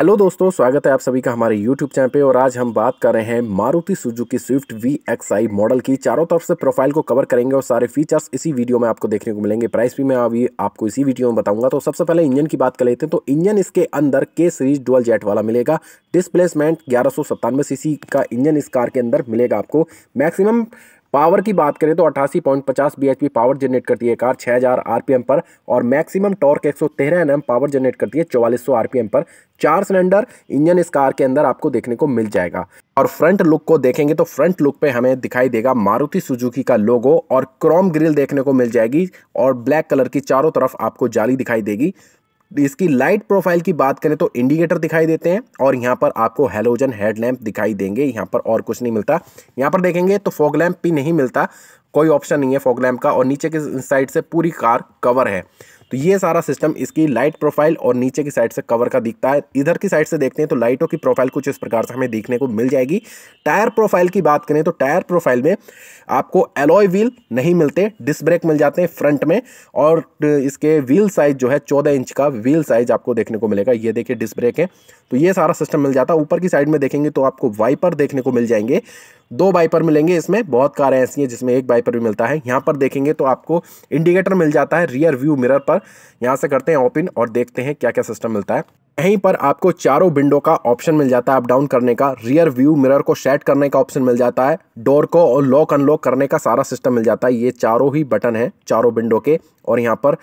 hello दोस्तों स्वागत है आप सभी का हमारे यूट्यूब चैनल पे और आज हम बात कर रहे हैं Maruti Suzuki Swift V X I model की चारों तरफ से प्रोफाइल को कवर करेंगे और सारे फीचर्स इसी वीडियो में आपको देखने को मिलेंगे प्राइस भी मैं अभी आपको इसी वीडियो में बताऊंगा तो सबसे पहले इंजन की बात कर लेते हैं तो इंजन इसके अंदर के सीरीज डुअल जेट वाला मिलेगा डिस्प्लेसमेंट ग्यारह सीसी का इंजन इस कार के अंदर मिलेगा आपको मैक्सिमम पावर की बात करें तो अट्ठासी पॉइंट पचास बी पावर जनरेट करती है कार 6000 आरपीएम पर और maximum torque 113 M power generate करती है 4400 आरपीएम पर चार सिलेंडर इंजन इस कार के अंदर आपको देखने को मिल जाएगा और फ्रंट लुक को देखेंगे तो फ्रंट लुक पे हमें दिखाई देगा मारुति सुजुकी का लोगो और क्रोम ग्रिल देखने को मिल जाएगी और ब्लैक कलर की चारों तरफ आपको जाली दिखाई देगी इसकी लाइट प्रोफाइल की बात करें तो इंडिकेटर दिखाई देते हैं और यहाँ पर आपको हेलोजन हेडलैम्प दिखाई देंगे यहाँ पर और कुछ नहीं मिलता यहाँ पर देखेंगे तो फॉग लैम्प भी नहीं मिलता कोई ऑप्शन नहीं है फॉग लैम्प का और नीचे के साइड से पूरी कार कवर है तो ये सारा सिस्टम इसकी लाइट प्रोफाइल और नीचे की साइड से कवर का दिखता है इधर की साइड से देखते हैं तो लाइटों की प्रोफाइल कुछ इस प्रकार से हमें देखने को मिल जाएगी टायर प्रोफाइल की बात करें तो टायर प्रोफाइल में आपको एलॉय व्हील नहीं मिलते डिस्क ब्रेक मिल जाते हैं फ्रंट में और इसके व्हील साइज जो है चौदह इंच का व्हील साइज आपको देखने को मिलेगा ये देखिए डिस्क ब्रेक है तो ये सारा सिस्टम मिल जाता है ऊपर की साइड में देखेंगे तो आपको वाइपर देखने को मिल जाएंगे दो वाइपर मिलेंगे इसमें बहुत कारें ऐसी हैं जिसमें एक वाइपर भी मिलता है यहाँ पर देखेंगे तो आपको इंडिकेटर मिल जाता है रियर व्यू मिरर पर करना यहाँ से करते हैं ओपन और देखते हैं क्या क्या सिस्टम मिलता है यहीं पर आपको चारों विंडो का ऑप्शन मिल जाता है अप डाउन करने का रियर व्यू मिरर को सेट करने का ऑप्शन मिल जाता है डोर को और लॉक अनलॉक करने का सारा सिस्टम मिल जाता है ये चारों ही बटन है चारों विंडो के और यहाँ पर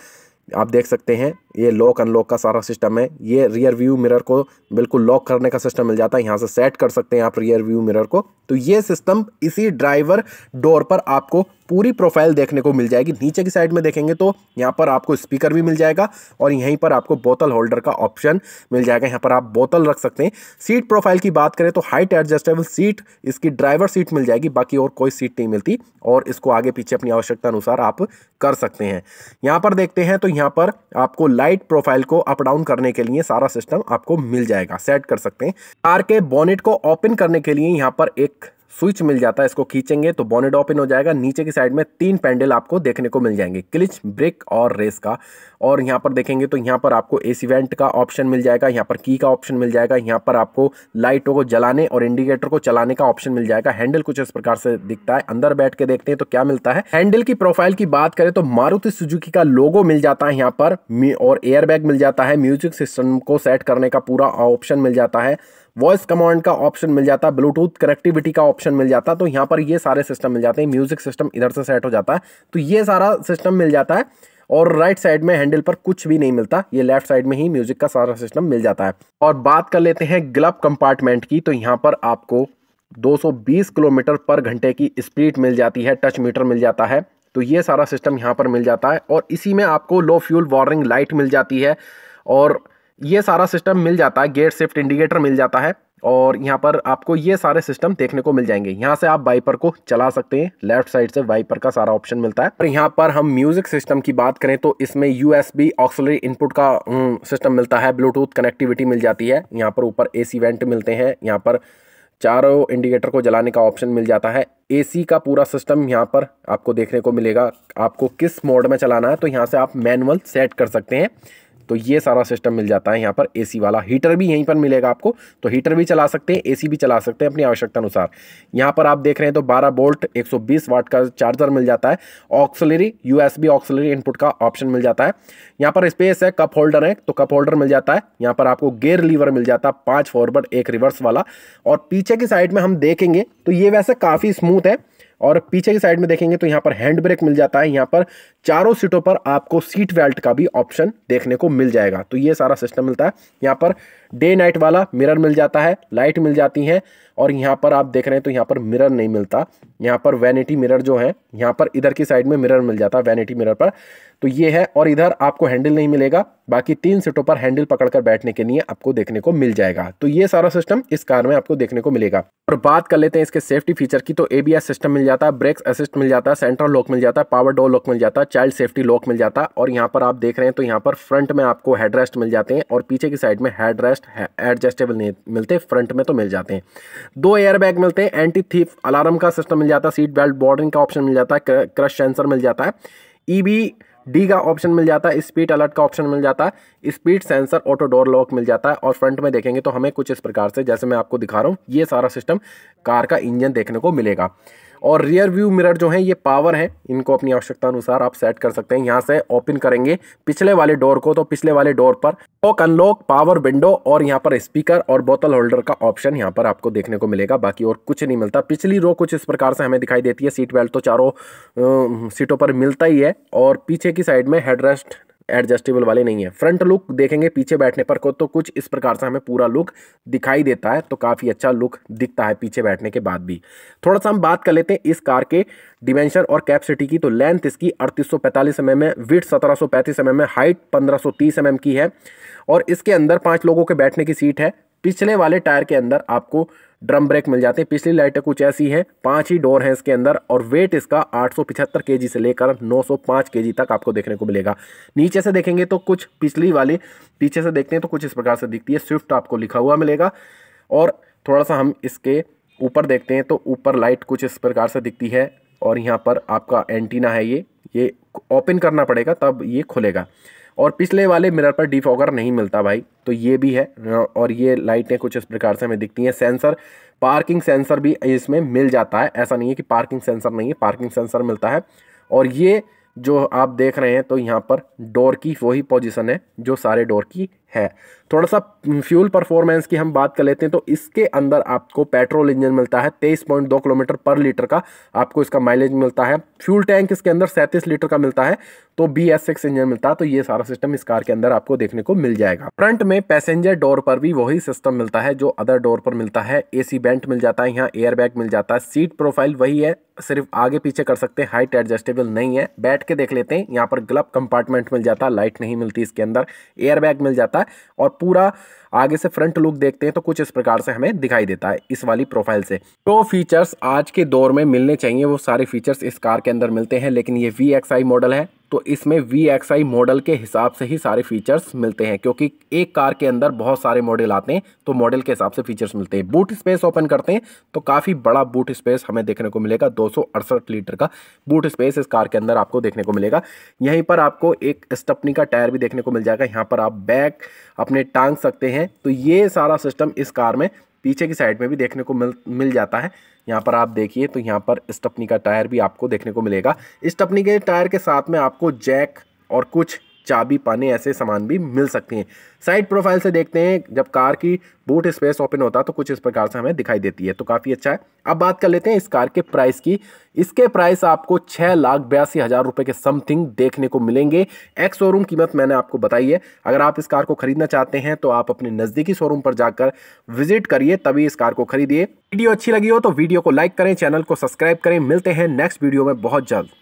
आप देख सकते हैं ये लॉक अनलॉक का सारा सिस्टम है ये रियर व्यू मिरर को बिल्कुल लॉक करने का सिस्टम मिल जाता है यहाँ से सेट कर सकते हैं आप रियर व्यू मिरर को तो ये सिस्टम इसी ड्राइवर डोर पर आपको पूरी प्रोफाइल देखने को मिल जाएगी नीचे की साइड में देखेंगे तो यहाँ पर आपको स्पीकर भी मिल जाएगा और यहीं पर आपको बोतल होल्डर का ऑप्शन मिल जाएगा यहाँ पर आप बोतल रख सकते हैं सीट प्रोफाइल की बात करें तो हाइट एडजस्टेबल सीट इसकी ड्राइवर सीट मिल जाएगी बाकी और कोई सीट नहीं मिलती और इसको आगे पीछे अपनी आवश्यकता अनुसार आप कर सकते हैं यहाँ पर देखते हैं तो यहाँ पर आपको लाइट प्रोफाइल को अप डाउन करने के लिए सारा सिस्टम आपको मिल जाएगा सेट कर सकते हैं कार के बोनेट को ओपन करने के लिए यहाँ पर एक स्विच मिल जाता है इसको खींचेंगे तो बॉनेट ओपन हो जाएगा नीचे की साइड में तीन पैंडल आपको देखने को मिल जाएंगे क्लिच ब्रेक और रेस का और यहाँ पर देखेंगे तो यहाँ पर आपको ए सीवेंट का ऑप्शन मिल जाएगा यहाँ पर की का ऑप्शन मिल जाएगा यहाँ पर आपको लाइटों को जलाने और इंडिकेटर को चलाने का ऑप्शन मिल जाएगा हैंडल कुछ इस प्रकार से दिखता है अंदर बैठ के देखते हैं तो क्या मिलता है हैंडल की प्रोफाइल की बात करें तो मारुति सुजुकी का लोगो मिल जाता है यहाँ पर और एयरबैग मिल जाता है म्यूजिक सिस्टम को सेट करने का पूरा ऑप्शन मिल जाता है वॉइस कमांड का ऑप्शन मिल जाता है ब्लूटूथ कनेक्टिविटी का ऑप्शन मिल जाता तो यहाँ पर ये सारे सिस्टम मिल जाते हैं म्यूजिक सिस्टम इधर से सेट हो जाता है तो ये सारा सिस्टम मिल जाता है और राइट साइड में हैंडल पर कुछ भी नहीं मिलता ये लेफ्ट साइड में ही म्यूजिक का सारा सिस्टम मिल जाता है और बात कर लेते हैं ग्लब कंपार्टमेंट की तो यहाँ पर आपको 220 किलोमीटर पर घंटे की स्पीड मिल जाती है टच मीटर मिल जाता है तो ये सारा सिस्टम यहाँ पर मिल जाता है और इसी में आपको लो फ्यूल वार्निंग लाइट मिल जाती है और ये सारा सिस्टम मिल जाता है गेट शिफ्ट इंडिकेटर मिल जाता है और यहाँ पर आपको ये सारे सिस्टम देखने को मिल जाएंगे यहाँ से आप वाइपर को चला सकते हैं लेफ्ट साइड से वाइपर का सारा ऑप्शन मिलता है और यहाँ पर हम म्यूजिक सिस्टम की बात करें तो इसमें U S B auxiliary input का सिस्टम हम्म, मिलता है ब्लूटूथ कनेक्टिविटी मिल जाती है यहाँ पर ऊपर ए सी वेंट मिलते हैं यहाँ पर चारों इंडिकेटर को जलाने का ऑप्शन मिल जाता है एसी का पूरा सिस्टम यहाँ पर आपको देखने को मिलेगा आपको किस मोड में चलाना है तो यहाँ से आप मैनुअल सेट कर सकते हैं तो ये सारा सिस्टम मिल जाता है यहाँ पर एसी वाला हीटर भी यहीं पर मिलेगा आपको तो हीटर भी चला सकते हैं एसी भी चला सकते हैं अपनी आवश्यकता अनुसार यहाँ पर आप देख रहे हैं तो 12 बोल्ट 120 वाट का चार्जर मिल जाता है ऑक्सलरी यूएसबी ऑक्सलरी इनपुट का ऑप्शन मिल जाता है यहाँ पर स्पेस है कप होल्डर है तो कप होल्डर मिल जाता है यहाँ पर आपको गेयर लीवर मिल जाता है पाँच फॉरवर्ड एक रिवर्स वाला और पीछे की साइड में हम देखेंगे तो ये वैसे काफ़ी स्मूथ है और पीछे की साइड में देखेंगे तो यहाँ पर हैंड ब्रेक मिल जाता है यहाँ पर चारों सीटों पर आपको सीट बेल्ट का भी ऑप्शन देखने को मिल जाएगा तो ये सारा सिस्टम मिलता है यहाँ पर डे नाइट वाला मिरर मिल जाता है लाइट मिल जाती हैं और यहाँ पर आप देख रहे हैं तो यहाँ पर मिरर नहीं मिलता यहाँ पर वैनिटी मिरर जो है यहाँ पर इधर की साइड में मिरर मिल जाता है वैनिटी मिरर पर तो ये है और इधर आपको हैंडल नहीं मिलेगा बाकी तीन सीटों पर हैंडल पकड़कर बैठने के लिए आपको देखने को मिल जाएगा तो ये सारा सिस्टम इस कार में आपको देखने को मिलेगा और बात कर लेते हैं इसके सेफ्टी फीचर की तो ए सिस्टम मिल जाता है ब्रेक्स असिस्ट मिल जाता है सेंट्रल लॉक मिल जाता है पावर डोर लॉक मिल जाता है चाइल्ड सेफ्टी लॉक मिल जाता है और यहाँ पर आप देख रहे हैं तो यहाँ पर फ्रंट में आपको हेडरेस्ट मिल जाते हैं और पीछे की साइड में हेडरेस्ट एडजस्टेबल नहीं मिलते फ्रंट में तो मिल जाते हैं दो एयरबैग मिलते हैं एंटी थीफ अलार्म का सिस्टम मिल जाता है सीट बेल्ट बॉर्डरिंग का ऑप्शन मिल जाता है क्रश सेंसर मिल जाता है ईबी e डी का ऑप्शन मिल जाता है स्पीड अलर्ट का ऑप्शन मिल जाता है speed sensor auto door lock मिल जाता है और फ्रंट में देखेंगे तो हमें कुछ इस प्रकार से जैसे मैं आपको दिखा रहा हूँ ये सारा सिस्टम कार का इंजन देखने को मिलेगा और रियर व्यू मिरर जो है ये पावर है इनको अपनी आवश्यकता अनुसार आप सेट कर सकते हैं यहाँ से ओपन करेंगे पिछले वाले डोर को तो पिछले वाले डोर पर लॉक अनलॉक पावर विंडो और यहाँ पर स्पीकर और बोतल होल्डर का ऑप्शन यहाँ पर आपको देखने को मिलेगा बाकी और कुछ नहीं मिलता पिछली रो कुछ इस प्रकार से हमें दिखाई देती है सीट बेल्ट तो चारों सीटों पर मिलता ही है और पीछे की साइड में हेडरेस्ट एडजस्टेबल वाले नहीं है फ्रंट लुक देखेंगे पीछे बैठने पर को तो कुछ इस प्रकार से हमें पूरा लुक दिखाई देता है तो काफ़ी अच्छा लुक दिखता है पीछे बैठने के बाद भी थोड़ा सा हम बात कर लेते हैं इस कार के डिमेंशन और कैपेसिटी की तो लेंथ इसकी 3845 एमएम mm है विथ एम एमएम है हाइट 1530 एमएम की है और इसके अंदर पाँच लोगों के बैठने की सीट है पिछले वाले टायर के अंदर आपको ड्रम ब्रेक मिल जाते हैं पिछली लाइटें कुछ ऐसी हैं पांच ही डोर हैं इसके अंदर और वेट इसका 875 केजी से लेकर 905 केजी तक आपको देखने को मिलेगा नीचे से देखेंगे तो कुछ पिछली वाली पीछे से देखते हैं तो कुछ इस प्रकार से दिखती है स्विफ्ट आपको लिखा हुआ मिलेगा और थोड़ा सा हम इसके ऊपर देखते हैं तो ऊपर लाइट कुछ इस प्रकार से दिखती है और यहाँ पर आपका एंटीना है ये ये ओपन करना पड़ेगा तब ये खुलेगा और पिछले वाले मिरर पर डिफॉगर नहीं मिलता भाई तो ये भी है और ये लाइटें कुछ इस प्रकार से हमें दिखती हैं सेंसर पार्किंग सेंसर भी इसमें मिल जाता है ऐसा नहीं है कि पार्किंग सेंसर नहीं है पार्किंग सेंसर मिलता है और ये जो आप देख रहे हैं तो यहाँ पर डोर की वही पोजिशन है जो सारे डोर की है थोड़ा सा फ्यूल परफॉर्मेंस की हम बात कर लेते हैं तो इसके अंदर आपको पेट्रोल इंजन मिलता है तेईस पॉइंट दो किलोमीटर पर लीटर का आपको इसका माइलेज मिलता है फ्यूल टैंक इसके अंदर सैंतीस लीटर का मिलता है तो बी एस सिक्स इंजन मिलता है तो ये सारा सिस्टम इस कार के अंदर आपको देखने को मिल जाएगा फ्रंट में पैसेंजर डोर पर भी वही सिस्टम मिलता है जो अदर डोर पर मिलता है ए सी बेंट मिल जाता है यहाँ एयरबैग मिल जाता है सीट प्रोफाइल वही है सिर्फ आगे पीछे कर सकते हैं हाइट एडजस्टेबल नहीं है बैठ के देख लेते हैं यहाँ पर ग्लब कंपार्टमेंट मिल जाता है लाइट नहीं मिलती इसके अंदर एयरबैग मिल जाता है है और पूरा आगे से फ्रंट लुक देखते हैं तो कुछ इस प्रकार से हमें दिखाई देता है इस वाली प्रोफाइल से तो फीचर्स आज के दौर में मिलने चाहिए वो सारे फीचर्स इस कार के अंदर मिलते हैं लेकिन ये वी मॉडल है तो इसमें वी एक्स आई मॉडल के हिसाब से ही सारे फीचर्स मिलते हैं क्योंकि एक कार के अंदर बहुत सारे मॉडल आते हैं तो मॉडल के हिसाब से फीचर्स मिलते हैं बूट स्पेस ओपन करते हैं तो काफ़ी बड़ा बूट स्पेस हमें देखने को मिलेगा दो लीटर का बूट स्पेस इस कार के अंदर आपको देखने को मिलेगा यहीं पर आपको एक स्टपनी का टायर भी देखने को मिल जाएगा यहाँ पर आप बैक अपने टांग सकते हैं तो ये सारा सिस्टम इस कार में पीछे की साइड में भी देखने को मिल मिल जाता है यहाँ पर आप देखिए तो यहाँ पर स्टपनी का टायर भी आपको देखने को मिलेगा स्टपनी के टायर के साथ में आपको जैक और कुछ चाबी पाने ऐसे सामान भी मिल सकते हैं साइड प्रोफाइल से देखते हैं जब कार की बूट स्पेस ओपन होता है तो कुछ इस प्रकार से हमें दिखाई देती है तो काफ़ी अच्छा है अब बात कर लेते हैं इस कार के प्राइस की इसके प्राइस आपको छः लाख बयासी हज़ार रुपये के समथिंग देखने को मिलेंगे एक्स शोरूम कीमत मैंने आपको बताई है अगर आप इस कार को खरीदना चाहते हैं तो आप अपने नज़दीकी शोरूम पर जाकर विजिट करिए तभी इस कार को खरीदिए वीडियो अच्छी लगी हो तो वीडियो को लाइक करें चैनल को सब्सक्राइब करें मिलते हैं नेक्स्ट वीडियो में बहुत जल्द